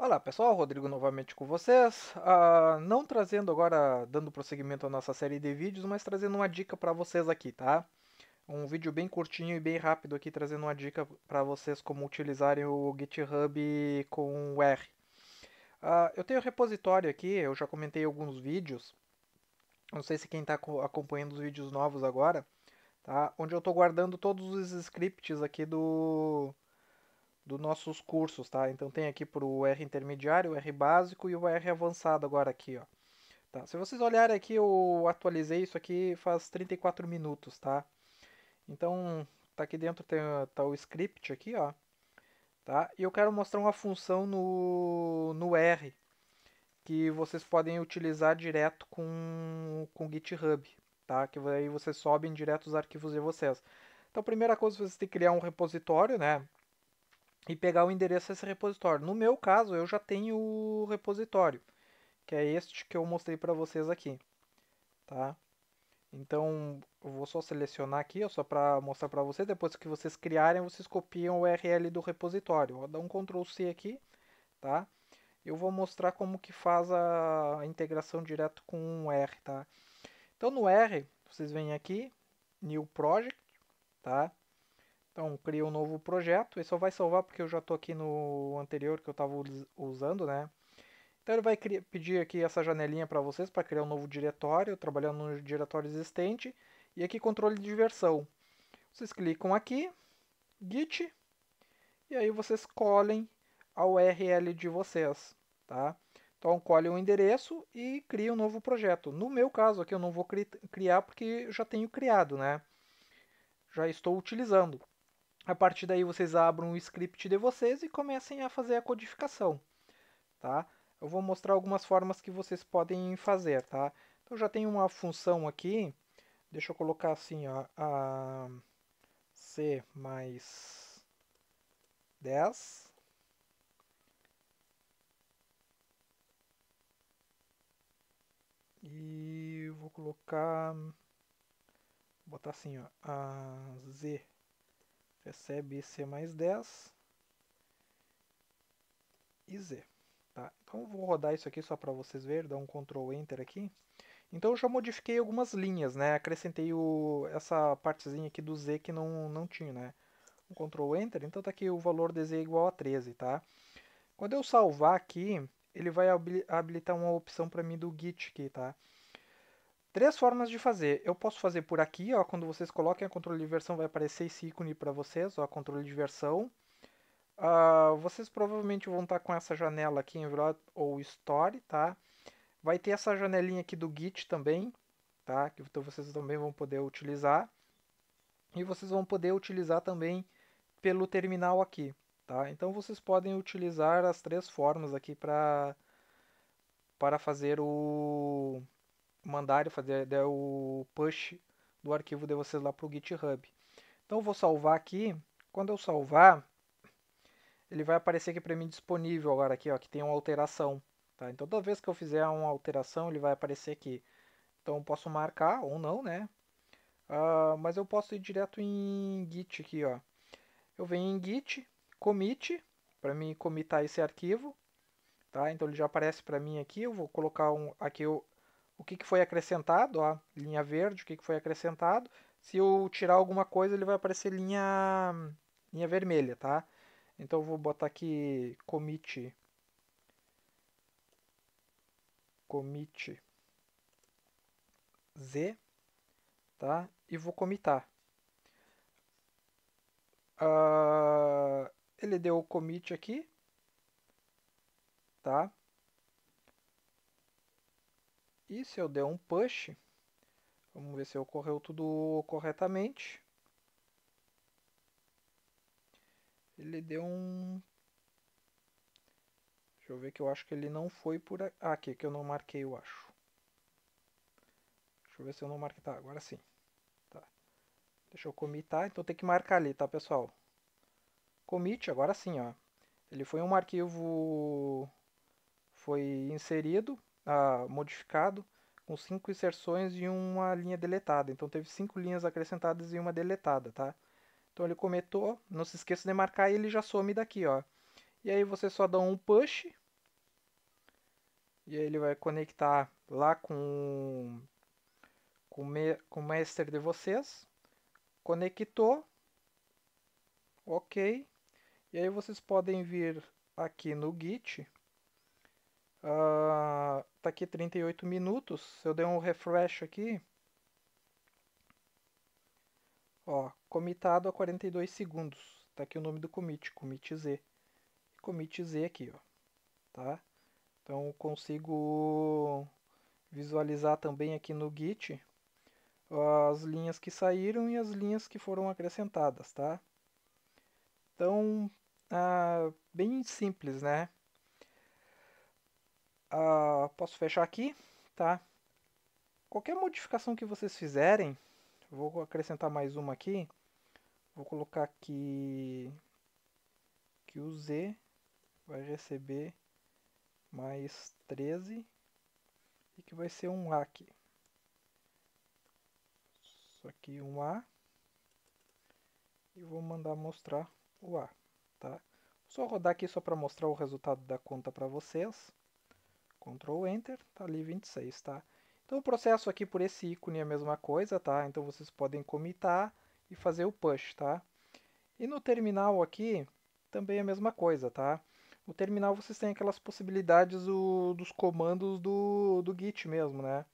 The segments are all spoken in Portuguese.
Olá pessoal, Rodrigo novamente com vocês. Ah, não trazendo agora, dando prosseguimento à nossa série de vídeos, mas trazendo uma dica para vocês aqui, tá? Um vídeo bem curtinho e bem rápido aqui, trazendo uma dica para vocês como utilizarem o GitHub com o R. Ah, eu tenho um repositório aqui, eu já comentei alguns vídeos, não sei se quem está acompanhando os vídeos novos agora, tá? Onde eu estou guardando todos os scripts aqui do, dos nossos cursos, tá? Então tem aqui para o R intermediário, o R básico e o R avançado agora aqui, ó. Tá? Se vocês olharem aqui, eu atualizei isso aqui faz 34 minutos, tá? Então, tá aqui dentro tem tá o script aqui, ó. Tá? E eu quero mostrar uma função no, no R que vocês podem utilizar direto com com GitHub, tá? Que aí vocês sobem direto os arquivos de vocês. Então, a primeira coisa vocês têm que criar um repositório, né? e pegar o endereço desse repositório. No meu caso, eu já tenho o repositório, que é este que eu mostrei para vocês aqui, tá? Então, eu vou só selecionar aqui, só para mostrar para vocês. Depois que vocês criarem, vocês copiam o URL do repositório. Vou dar um Ctrl C aqui, tá? Eu vou mostrar como que faz a integração direto com o R, tá? Então, no R, vocês vêm aqui, New Project, tá? Então, cria um novo projeto. Ele só vai salvar porque eu já estou aqui no anterior que eu estava usando, né? Então, ele vai criar, pedir aqui essa janelinha para vocês para criar um novo diretório, trabalhando no diretório existente. E aqui, controle de versão. Vocês clicam aqui, Git, e aí vocês colhem a URL de vocês, tá? Então, colhem o endereço e cria um novo projeto. No meu caso aqui, eu não vou criar porque já tenho criado, né? Já estou utilizando. A partir daí vocês abram o script de vocês e comecem a fazer a codificação, tá? Eu vou mostrar algumas formas que vocês podem fazer, tá? Então já tem uma função aqui, deixa eu colocar assim, ó, a C mais 10. E vou colocar, vou botar assim, ó, a Z recebe é C mais 10 e Z. Tá? Então vou rodar isso aqui só para vocês verem, dar um Ctrl Enter aqui. Então eu já modifiquei algumas linhas, né? acrescentei o, essa partezinha aqui do Z que não, não tinha. Né? Um Ctrl Enter, então está aqui o valor de Z é igual a 13. Tá? Quando eu salvar aqui, ele vai habilitar uma opção para mim do Git aqui, tá? Três formas de fazer. Eu posso fazer por aqui, ó, quando vocês coloquem a controle de versão vai aparecer esse ícone para vocês, ó, controle de versão. Uh, vocês provavelmente vão estar tá com essa janela aqui, envelope ou store, tá? Vai ter essa janelinha aqui do Git também, tá? Que então vocês também vão poder utilizar. E vocês vão poder utilizar também pelo terminal aqui, tá? Então vocês podem utilizar as três formas aqui para para fazer o mandarem, fazer der o push do arquivo de vocês lá para o GitHub. Então eu vou salvar aqui. Quando eu salvar, ele vai aparecer aqui para mim disponível agora aqui, ó, que tem uma alteração. Tá? Então toda vez que eu fizer uma alteração, ele vai aparecer aqui. Então eu posso marcar ou não, né? Uh, mas eu posso ir direto em Git aqui, ó. Eu venho em Git, commit, para mim comitar esse arquivo, tá? Então ele já aparece para mim aqui, eu vou colocar um, aqui eu, o que, que foi acrescentado, ó, linha verde, o que, que foi acrescentado. Se eu tirar alguma coisa, ele vai aparecer linha, linha vermelha, tá? Então eu vou botar aqui commit. Commit Z, tá? E vou comitar. Uh, ah, ele deu o commit aqui, tá? E se eu der um push, vamos ver se ocorreu tudo corretamente. Ele deu um... Deixa eu ver que eu acho que ele não foi por ah, aqui. que eu não marquei, eu acho. Deixa eu ver se eu não marquei. Tá, agora sim. Tá. Deixa eu comitar, então tem que marcar ali, tá, pessoal? Commit, agora sim, ó. Ele foi um arquivo... Foi inserido, ah, modificado com cinco inserções e uma linha deletada. Então teve cinco linhas acrescentadas e uma deletada, tá? Então ele cometou, não se esqueça de marcar e ele já some daqui, ó. E aí você só dá um push. E aí ele vai conectar lá com, com, me, com o master de vocês. Conectou. Ok. E aí vocês podem vir aqui no Git. Ah, está aqui 38 minutos. Se eu der um refresh aqui, ó, comitado a 42 segundos. Está aqui o nome do commit, commit Z. Commit Z aqui, ó, tá? Então consigo visualizar também aqui no Git as linhas que saíram e as linhas que foram acrescentadas, tá? Então, ah, bem simples, né? Uh, posso fechar aqui, tá? Qualquer modificação que vocês fizerem, vou acrescentar mais uma aqui. Vou colocar aqui que o Z vai receber mais 13 e que vai ser um A aqui. Só aqui um A e vou mandar mostrar o A, tá? Vou só rodar aqui só para mostrar o resultado da conta para vocês. Ctrl Enter, tá ali 26, tá? Então o processo aqui por esse ícone é a mesma coisa, tá? Então vocês podem comitar e fazer o push, tá? E no terminal aqui também é a mesma coisa, tá? No terminal vocês têm aquelas possibilidades do, dos comandos do, do Git mesmo, né?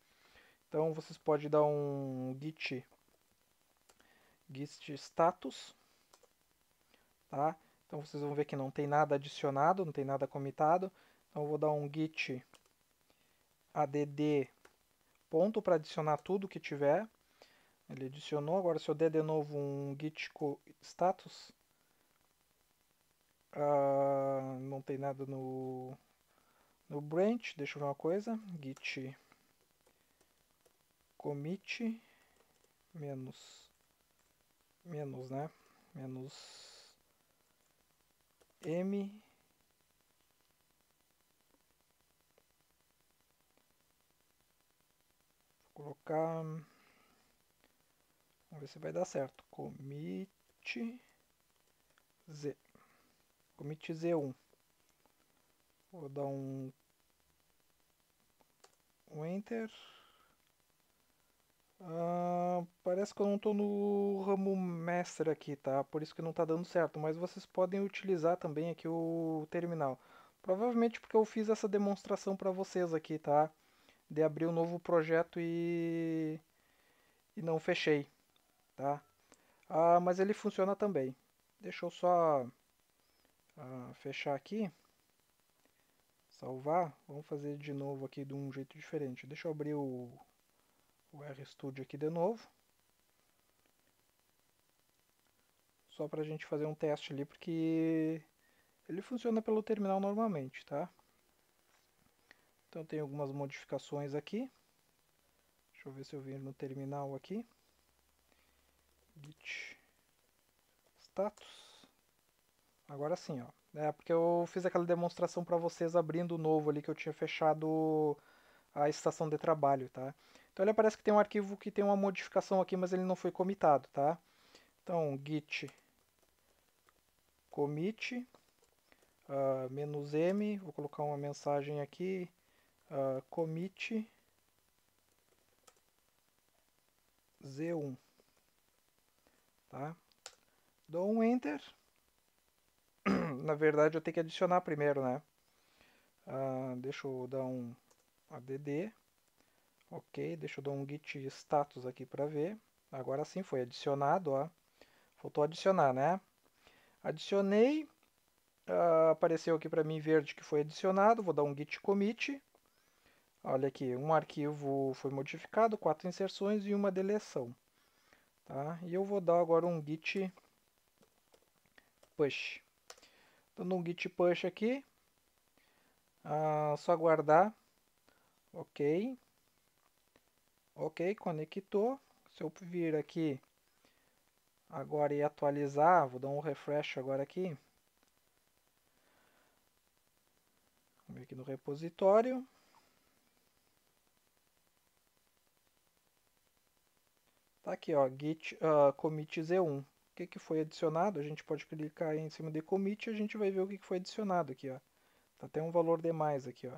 Então vocês podem dar um git, git status, tá? Então vocês vão ver que não tem nada adicionado, não tem nada comitado. Então eu vou dar um git add ponto para adicionar tudo que tiver. Ele adicionou, agora se eu der de novo um git status, ah, não tem nada no, no branch, deixa eu ver uma coisa, git commit menos, menos né, menos m colocar. Vamos ver se vai dar certo. Commit Z. Commit Z1. Vou dar um, um Enter. Ah, parece que eu não estou no ramo mestre aqui, tá? Por isso que não está dando certo. Mas vocês podem utilizar também aqui o terminal. Provavelmente porque eu fiz essa demonstração para vocês aqui, tá? de abrir um novo projeto e, e não fechei, tá? Ah, mas ele funciona também. Deixa eu só ah, fechar aqui, salvar. Vamos fazer de novo aqui de um jeito diferente. Deixa eu abrir o, o RStudio aqui de novo. Só para a gente fazer um teste ali, porque ele funciona pelo terminal normalmente, tá? Então tem algumas modificações aqui. Deixa eu ver se eu venho no terminal aqui. Git status. Agora sim, ó. É porque eu fiz aquela demonstração para vocês abrindo o novo ali que eu tinha fechado a estação de trabalho, tá? Então ele parece que tem um arquivo que tem uma modificação aqui, mas ele não foi comitado, tá? Então git commit uh, "-m", vou colocar uma mensagem aqui uh, commit Z1, tá? Dou um Enter. Na verdade, eu tenho que adicionar primeiro, né? Uh, deixa eu dar um add, ok, deixa eu dar um git status aqui para ver. Agora sim, foi adicionado, ó. Faltou adicionar, né? Adicionei, uh, apareceu aqui para mim verde que foi adicionado, vou dar um git commit, Olha aqui, um arquivo foi modificado, quatro inserções e uma deleção. Tá? E eu vou dar agora um git push. Dando um git push aqui, ah, só aguardar, ok, ok, conectou. Se eu vir aqui agora e atualizar, vou dar um refresh agora aqui, vamos ver aqui no repositório, Aqui, ó, git uh, commit z1. O que, que foi adicionado? A gente pode clicar em cima de commit e a gente vai ver o que, que foi adicionado aqui, ó. Tá até um valor demais aqui, ó.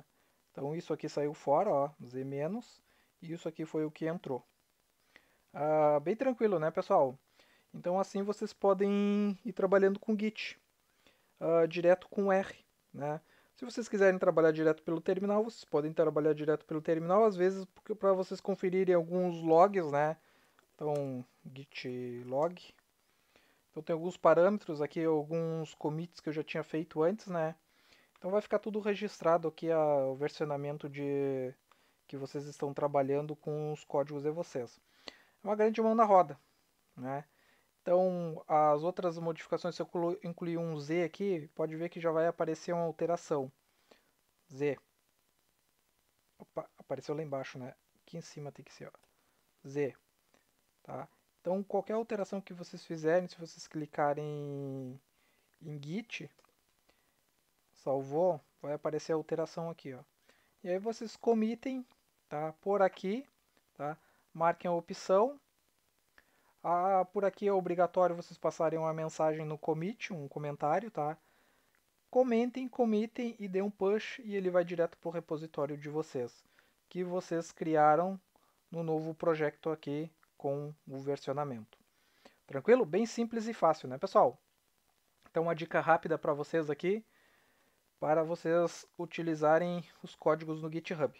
Então isso aqui saiu fora, ó, z menos, e isso aqui foi o que entrou. Uh, bem tranquilo, né, pessoal? Então assim vocês podem ir trabalhando com git, uh, direto com R, né? Se vocês quiserem trabalhar direto pelo terminal, vocês podem trabalhar direto pelo terminal, às vezes para vocês conferirem alguns logs, né? Então, git log. Então tem alguns parâmetros aqui, alguns commits que eu já tinha feito antes, né? Então vai ficar tudo registrado aqui a, o versionamento de que vocês estão trabalhando com os códigos de vocês. É uma grande mão na roda, né? Então, as outras modificações, se eu incluir um Z aqui, pode ver que já vai aparecer uma alteração. Z. Opa, apareceu lá embaixo, né? Aqui em cima tem que ser, ó. Z. Tá? Então, qualquer alteração que vocês fizerem, se vocês clicarem em Git, salvou, vai aparecer a alteração aqui. Ó. E aí vocês comitem tá? por aqui, tá? marquem a opção. Ah, por aqui é obrigatório vocês passarem uma mensagem no commit, um comentário, tá? Comentem, comitem e dê um push e ele vai direto para o repositório de vocês, que vocês criaram no novo projeto aqui com o versionamento. Tranquilo? Bem simples e fácil, né, pessoal? Então, uma dica rápida para vocês aqui, para vocês utilizarem os códigos no GitHub.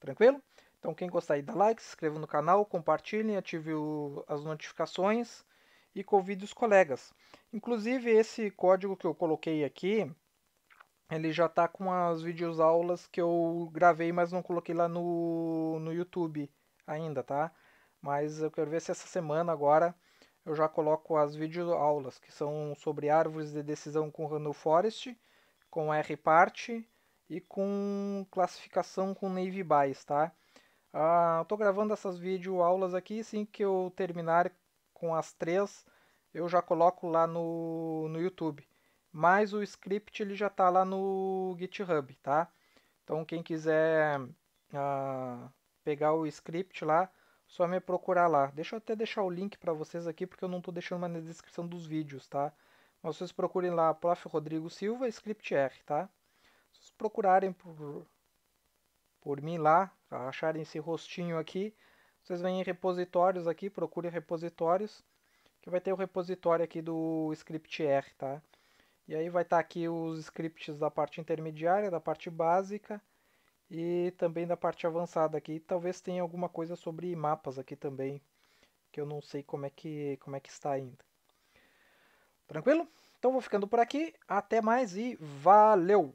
Tranquilo? Então, quem gostar aí, dá like, se inscreva no canal, compartilhe, ative o, as notificações e convide os colegas. Inclusive, esse código que eu coloquei aqui, ele já está com as videoaulas que eu gravei, mas não coloquei lá no, no YouTube ainda, tá? mas eu quero ver se essa semana agora eu já coloco as videoaulas, que são sobre árvores de decisão com Randall Forest, com R-Part e com classificação com Navy Bias, tá? Ah, Estou gravando essas videoaulas aqui, assim que eu terminar com as três, eu já coloco lá no, no YouTube. Mas o script ele já está lá no GitHub, tá? Então quem quiser ah, pegar o script lá, só me procurar lá. Deixa eu até deixar o link para vocês aqui, porque eu não estou deixando mais na descrição dos vídeos, tá? Mas vocês procurem lá Prof. Rodrigo Silva ScriptR, tá? Se vocês procurarem por, por mim lá, acharem esse rostinho aqui, vocês vêm em repositórios aqui, procurem repositórios, que vai ter o repositório aqui do ScriptR, tá? E aí vai estar tá aqui os scripts da parte intermediária, da parte básica, e também da parte avançada aqui, talvez tenha alguma coisa sobre mapas aqui também, que eu não sei como é que, como é que está ainda. Tranquilo? Então vou ficando por aqui, até mais e valeu!